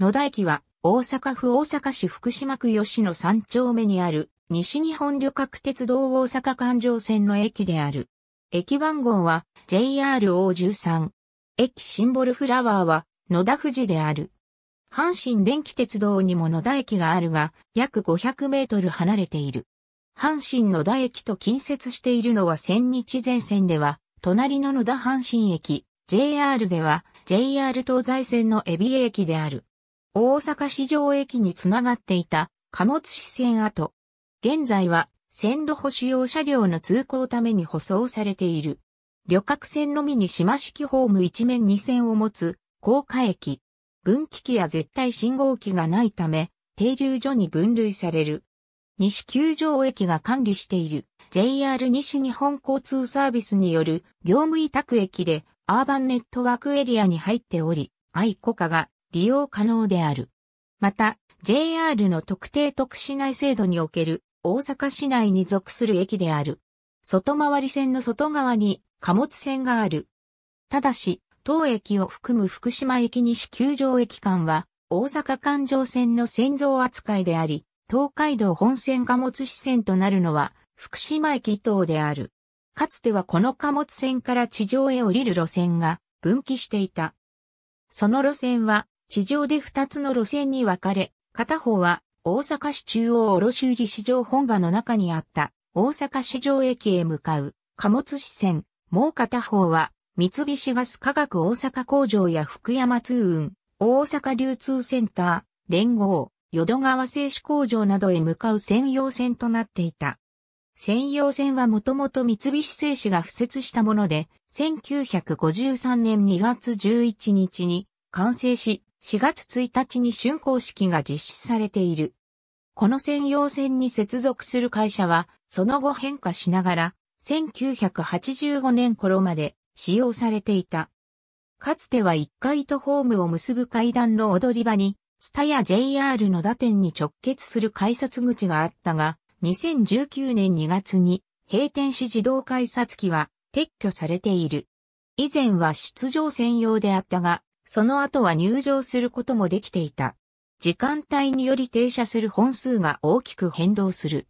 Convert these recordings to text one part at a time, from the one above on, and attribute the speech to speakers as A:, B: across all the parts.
A: 野田駅は大阪府大阪市福島区吉野三丁目にある西日本旅客鉄道大阪環状線の駅である。駅番号は JRO13。駅シンボルフラワーは野田富士である。阪神電気鉄道にも野田駅があるが、約500メートル離れている。阪神野田駅と近接しているのは千日前線では、隣の野田阪神駅、JR では、JR 東西線の海老駅である。大阪市場駅につながっていた貨物支線跡。現在は線路保守用車両の通行ために舗装されている。旅客線のみに島式ホーム一面二線を持つ高架駅。分岐器や絶対信号機がないため、停留所に分類される。西九条駅が管理している JR 西日本交通サービスによる業務委託駅でアーバンネットワークエリアに入っており、愛子家が利用可能である。また、JR の特定特市内制度における大阪市内に属する駅である。外回り線の外側に貨物線がある。ただし、当駅を含む福島駅西九条駅間は、大阪環状線の線造扱いであり、東海道本線貨物支線となるのは、福島駅等である。かつてはこの貨物線から地上へ降りる路線が分岐していた。その路線は地上で2つの路線に分かれ、片方は大阪市中央卸売市場本場の中にあった大阪市場駅へ向かう貨物支線、もう片方は三菱ガス化学大阪工場や福山通運、大阪流通センター、連合、淀川製紙工場などへ向かう専用線となっていた。専用線はもともと三菱製紙が付設したもので、1953年2月11日に完成し、4月1日に竣工式が実施されている。この専用線に接続する会社は、その後変化しながら、1985年頃まで使用されていた。かつては1階とホームを結ぶ階段の踊り場に、ツタや JR の打点に直結する改札口があったが、2019年2月に閉店し自動改札機は撤去されている。以前は出場専用であったが、その後は入場することもできていた。時間帯により停車する本数が大きく変動する。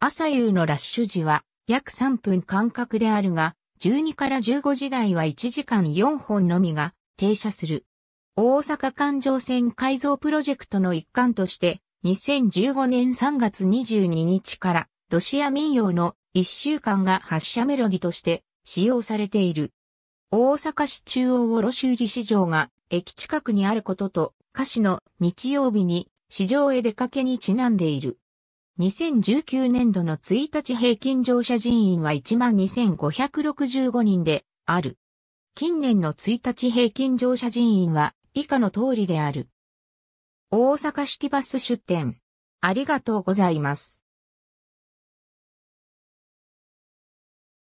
A: 朝夕のラッシュ時は約3分間隔であるが、12から15時台は1時間4本のみが停車する。大阪環状線改造プロジェクトの一環として、2015年3月22日からロシア民謡の1週間が発車メロディとして使用されている。大阪市中央卸売市場が駅近くにあることと、歌詞の日曜日に市場へ出かけにちなんでいる。2019年度の1日平均乗車人員は12,565人である。近年の1日平均乗車人員は以下の通りである。大阪シティバス出店。ありがとうございます。